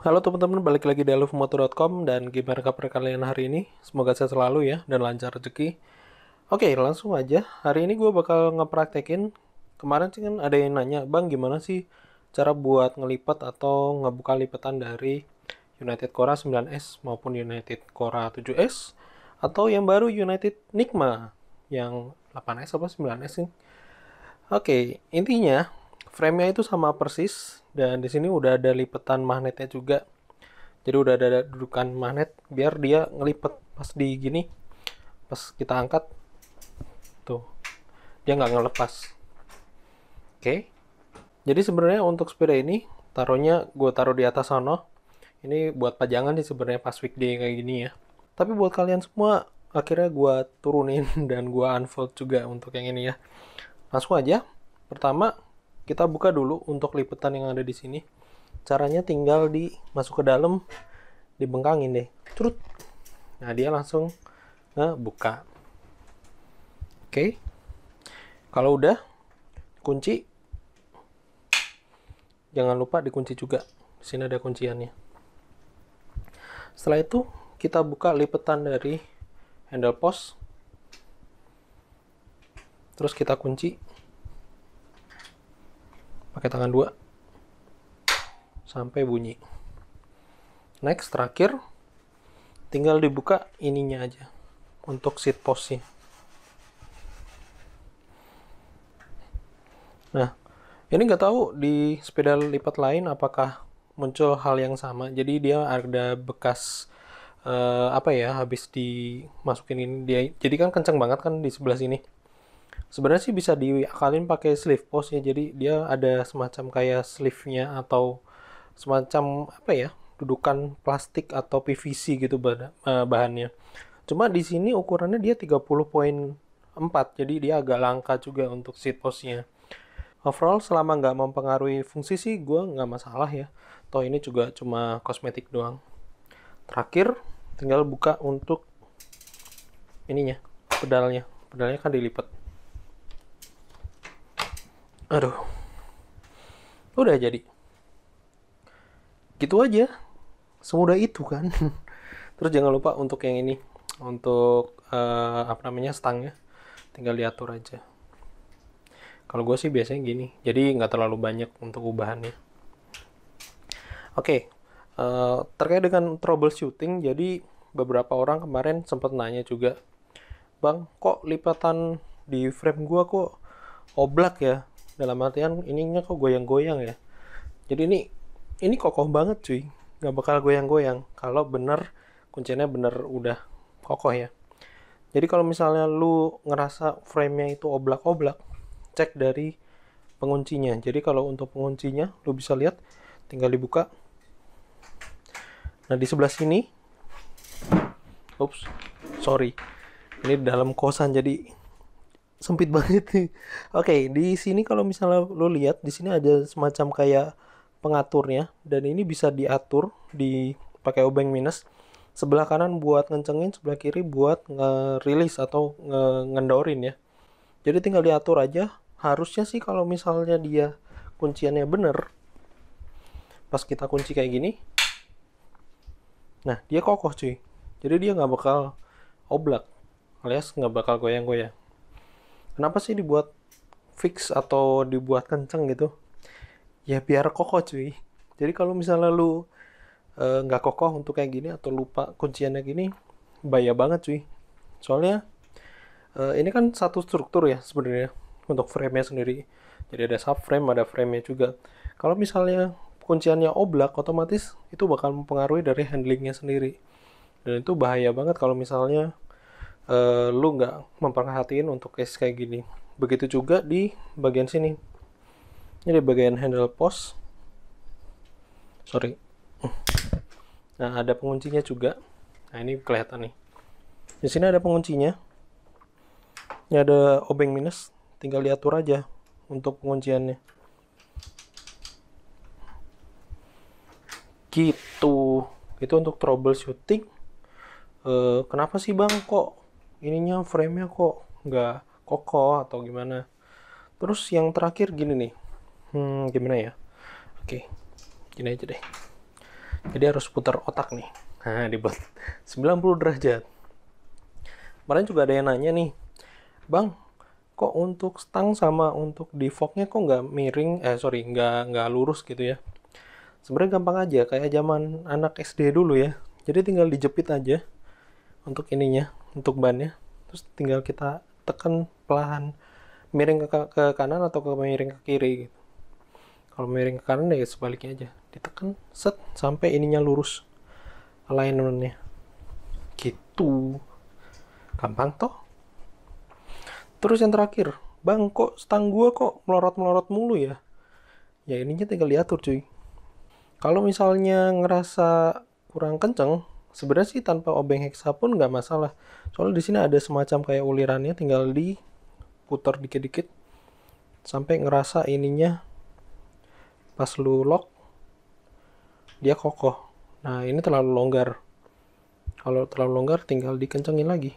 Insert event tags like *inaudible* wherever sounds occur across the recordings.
Halo teman-teman, balik lagi di alufmoto.com dan gimana kabar kalian hari ini? Semoga sehat selalu ya dan lancar rezeki. Oke, langsung aja. Hari ini gue bakal ngepraktekin. Kemarin sih kan ada yang nanya, Bang gimana sih cara buat ngelipat atau ngebuka lipatan dari United Cora 9S maupun United Cora 7S atau yang baru United Nikma yang 8S apa 9S sih? Oke, intinya frame-nya itu sama persis dan di sini udah ada lipetan magnetnya juga jadi udah ada dudukan magnet biar dia ngelipet pas di gini pas kita angkat tuh dia nggak ngelepas oke okay. jadi sebenarnya untuk sepeda ini taruhnya gue taruh di atas sana ini buat pajangan sih sebenarnya pas weekday kayak gini ya tapi buat kalian semua akhirnya gue turunin *laughs* dan gue unfold juga untuk yang ini ya langsung aja pertama kita buka dulu untuk lipetan yang ada di sini caranya tinggal di masuk ke dalam dibengkangin deh Trut. nah dia langsung eh, buka. oke kalau udah kunci jangan lupa dikunci juga di sini ada kunciannya setelah itu kita buka lipetan dari handle post terus kita kunci pakai tangan dua sampai bunyi next terakhir tinggal dibuka ininya aja untuk seat postnya nah ini nggak tahu di sepeda lipat lain apakah muncul hal yang sama jadi dia ada bekas uh, apa ya habis dimasukin ini dia jadi kan kenceng banget kan di sebelah sini sebenarnya sih bisa diakalin pakai sleeve post ya. jadi dia ada semacam kayak sleeve-nya atau semacam apa ya dudukan plastik atau PVC gitu eh, bahannya cuma di sini ukurannya dia 30.4 jadi dia agak langka juga untuk seat postnya overall selama nggak mempengaruhi fungsi sih gue nggak masalah ya toh ini juga cuma kosmetik doang terakhir tinggal buka untuk ininya pedalnya pedalnya kan dilipat aduh udah jadi gitu aja semudah itu kan *laughs* terus jangan lupa untuk yang ini untuk uh, apa namanya stangnya tinggal diatur aja kalau gue sih biasanya gini jadi nggak terlalu banyak untuk ubahannya oke okay. uh, eh, terkait dengan troubleshooting jadi beberapa orang kemarin sempat nanya juga bang kok lipatan di frame gue kok oblak ya dalam artian ininya kok goyang-goyang ya jadi ini ini kokoh banget cuy nggak bakal goyang-goyang kalau bener kuncinya bener udah kokoh ya jadi kalau misalnya lu ngerasa framenya itu oblak-oblak cek dari penguncinya jadi kalau untuk penguncinya lu bisa lihat tinggal dibuka nah di sebelah sini ups sorry ini dalam kosan jadi sempit *laughs* banget nih. Oke, okay, di sini kalau misalnya lo lihat di sini ada semacam kayak pengaturnya dan ini bisa diatur di pakai obeng minus. Sebelah kanan buat ngencengin, sebelah kiri buat nge-release atau nge ngendorin ya. Jadi tinggal diatur aja. Harusnya sih kalau misalnya dia kunciannya bener pas kita kunci kayak gini. Nah, dia kokoh cuy. Jadi dia nggak bakal oblak alias nggak bakal goyang-goyang. Kenapa sih dibuat fix atau dibuat kenceng gitu? Ya biar kokoh cuy. Jadi kalau misalnya lu e, nggak e, kokoh untuk kayak gini atau lupa kunciannya gini, bahaya banget cuy. Soalnya e, ini kan satu struktur ya sebenarnya untuk frame-nya sendiri. Jadi ada subframe, ada frame-nya juga. Kalau misalnya kunciannya oblak, otomatis itu bakal mempengaruhi dari handlingnya sendiri. Dan itu bahaya banget kalau misalnya uh, lu nggak memperhatiin untuk case kayak gini begitu juga di bagian sini ini di bagian handle post sorry nah ada penguncinya juga nah ini kelihatan nih di sini ada penguncinya ini ada obeng minus tinggal diatur aja untuk pengunciannya gitu itu untuk troubleshooting e, kenapa sih bang kok ininya frame-nya kok nggak kokoh atau gimana terus yang terakhir gini nih hmm, gimana ya oke gini aja deh jadi harus putar otak nih nah dibuat 90 *laughs* derajat kemarin juga ada yang nanya nih bang kok untuk stang sama untuk divoknya kok nggak miring eh sorry nggak nggak lurus gitu ya sebenarnya gampang aja kayak zaman anak SD dulu ya jadi tinggal dijepit aja untuk ininya untuk bannya terus tinggal kita tekan pelahan miring ke, ke kanan atau ke miring ke kiri gitu kalau miring ke kanan ya sebaliknya aja ditekan set sampai ininya lurus alignmentnya gitu gampang toh terus yang terakhir bang kok stang gua kok melorot melorot mulu ya ya ininya tinggal diatur cuy kalau misalnya ngerasa kurang kenceng sebenarnya sih tanpa obeng hexa pun nggak masalah soalnya di sini ada semacam kayak ulirannya tinggal diputar dikit-dikit sampai ngerasa ininya pas lu lock dia kokoh nah ini terlalu longgar kalau terlalu longgar tinggal dikencengin lagi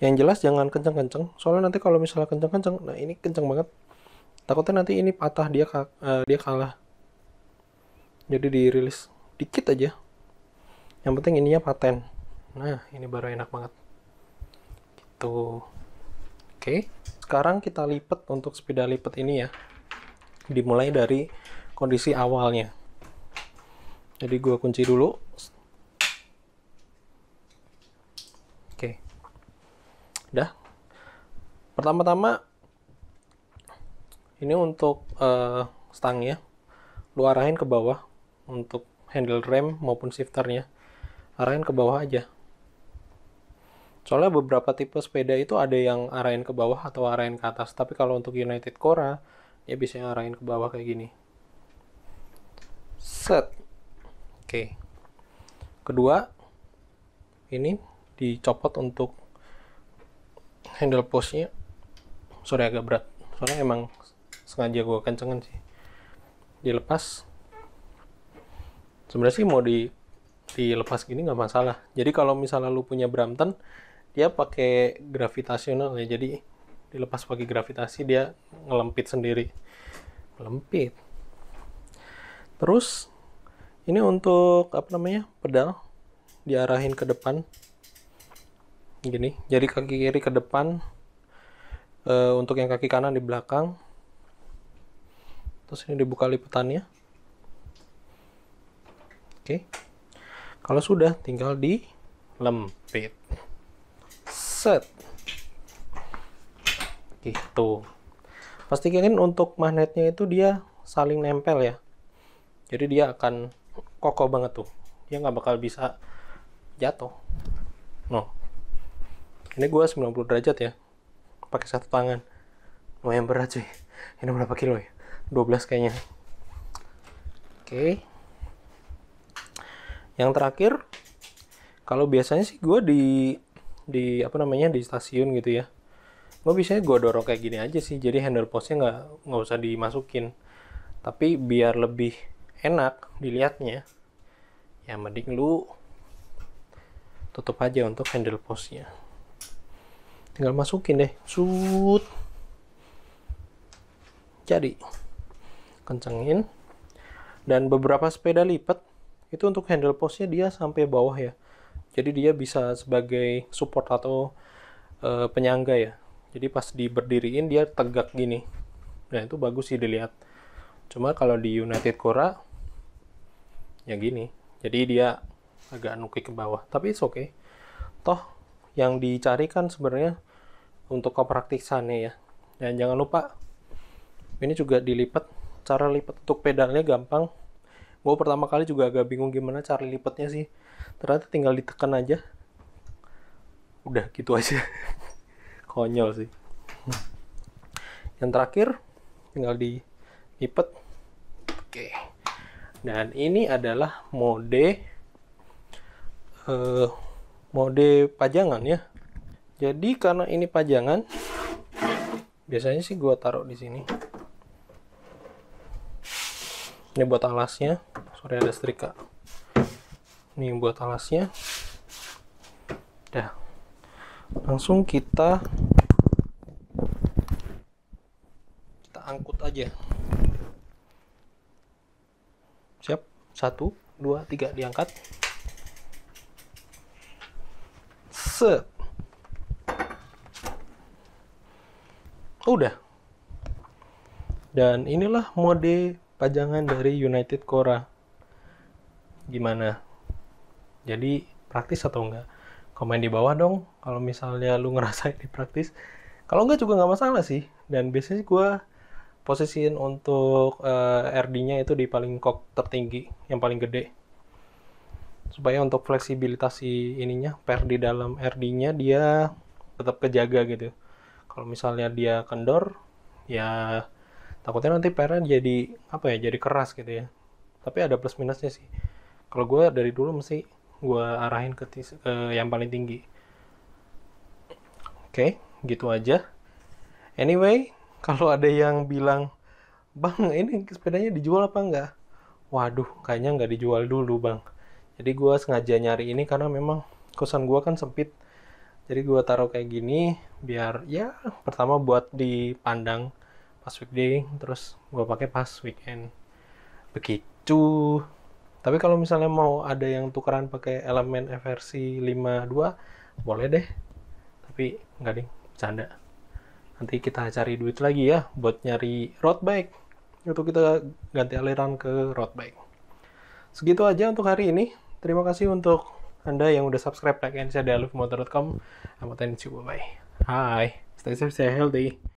yang jelas jangan kenceng-kenceng soalnya nanti kalau misalnya kenceng-kenceng nah ini kenceng banget takutnya nanti ini patah dia uh, dia kalah jadi dirilis dikit aja yang penting ininya paten nah ini baru enak banget gitu oke sekarang kita lipat untuk sepeda lipat ini ya dimulai dari kondisi awalnya jadi gua kunci dulu oke udah pertama-tama ini untuk uh, eh, stangnya lu arahin ke bawah untuk handle rem maupun shifternya arahin ke bawah aja soalnya beberapa tipe sepeda itu ada yang arahin ke bawah atau arahin ke atas tapi kalau untuk United Cora dia bisa arahin ke bawah kayak gini set oke kedua ini dicopot untuk handle postnya sorry agak berat soalnya emang sengaja gue kencengan sih dilepas sebenarnya sih mau di dilepas gini nggak masalah jadi kalau misalnya lu punya Brampton dia pakai gravitasional ya jadi dilepas pakai gravitasi dia ngelempit sendiri ngelempit terus ini untuk apa namanya pedal diarahin ke depan gini jadi kaki kiri ke depan e, untuk yang kaki kanan di belakang terus ini dibuka liputannya. oke okay. Kalau sudah, tinggal di lempit. Set. Gitu. Pastikan untuk magnetnya itu dia saling nempel ya. Jadi dia akan kokoh banget tuh. Dia nggak bakal bisa jatuh. No. Ini gua 90 derajat ya. Pakai satu tangan. Lumayan berat sih. Ini berapa kilo ya? 12 kayaknya. Oke. Okay yang terakhir kalau biasanya sih gue di di apa namanya di stasiun gitu ya gue biasanya gue dorong kayak gini aja sih jadi handle posnya nggak nggak usah dimasukin tapi biar lebih enak dilihatnya ya mending lu tutup aja untuk handle posnya tinggal masukin deh sud. jadi kencengin dan beberapa sepeda lipat itu untuk handle postnya dia sampai bawah ya jadi dia bisa sebagai support atau uh, penyangga ya jadi pas diberdiriin dia tegak gini nah itu bagus sih dilihat cuma kalau di United Cora ya gini jadi dia agak nukik ke bawah tapi it's okay toh yang dicari kan sebenarnya untuk kepraktisannya ya dan jangan lupa ini juga dilipat cara lipat untuk pedalnya gampang gue pertama kali juga agak bingung gimana cara lipatnya sih ternyata tinggal ditekan aja udah gitu aja *laughs* konyol sih yang terakhir tinggal di lipat oke dan ini adalah mode uh, mode pajangan ya jadi karena ini pajangan biasanya sih gue taruh di sini ini buat alasnya sorry ada setrika ini buat alasnya dah langsung kita kita angkut aja siap satu dua tiga diangkat set udah dan inilah mode pajangan dari United Cora. Gimana? Jadi praktis atau enggak? Komen di bawah dong kalau misalnya lu ngerasa ini praktis. Kalau enggak juga nggak masalah sih. Dan biasanya gue posisiin untuk uh, eh, RD-nya itu di paling kok tertinggi, yang paling gede. Supaya untuk fleksibilitas si ininya, per di dalam RD-nya dia tetap kejaga gitu. Kalau misalnya dia kendor, ya takutnya nanti pr jadi apa ya jadi keras gitu ya tapi ada plus minusnya sih kalau gue dari dulu mesti gue arahin ke, tis, ke yang paling tinggi oke okay, gitu aja anyway *laughs* kalau ada yang bilang bang ini sepedanya dijual apa enggak waduh kayaknya nggak dijual dulu bang jadi gue sengaja nyari ini karena memang kosan gue kan sempit jadi gue taruh kayak gini biar ya pertama buat dipandang pas weekday terus gue pakai pas weekend begitu tapi kalau misalnya mau ada yang tukeran pakai elemen FRC 52 boleh deh tapi nggak ding bercanda nanti kita cari duit lagi ya buat nyari road bike itu kita ganti aliran ke road bike segitu aja untuk hari ini terima kasih untuk anda yang udah subscribe like and share di alufmotor.com. I'm coba bye bye stay safe stay healthy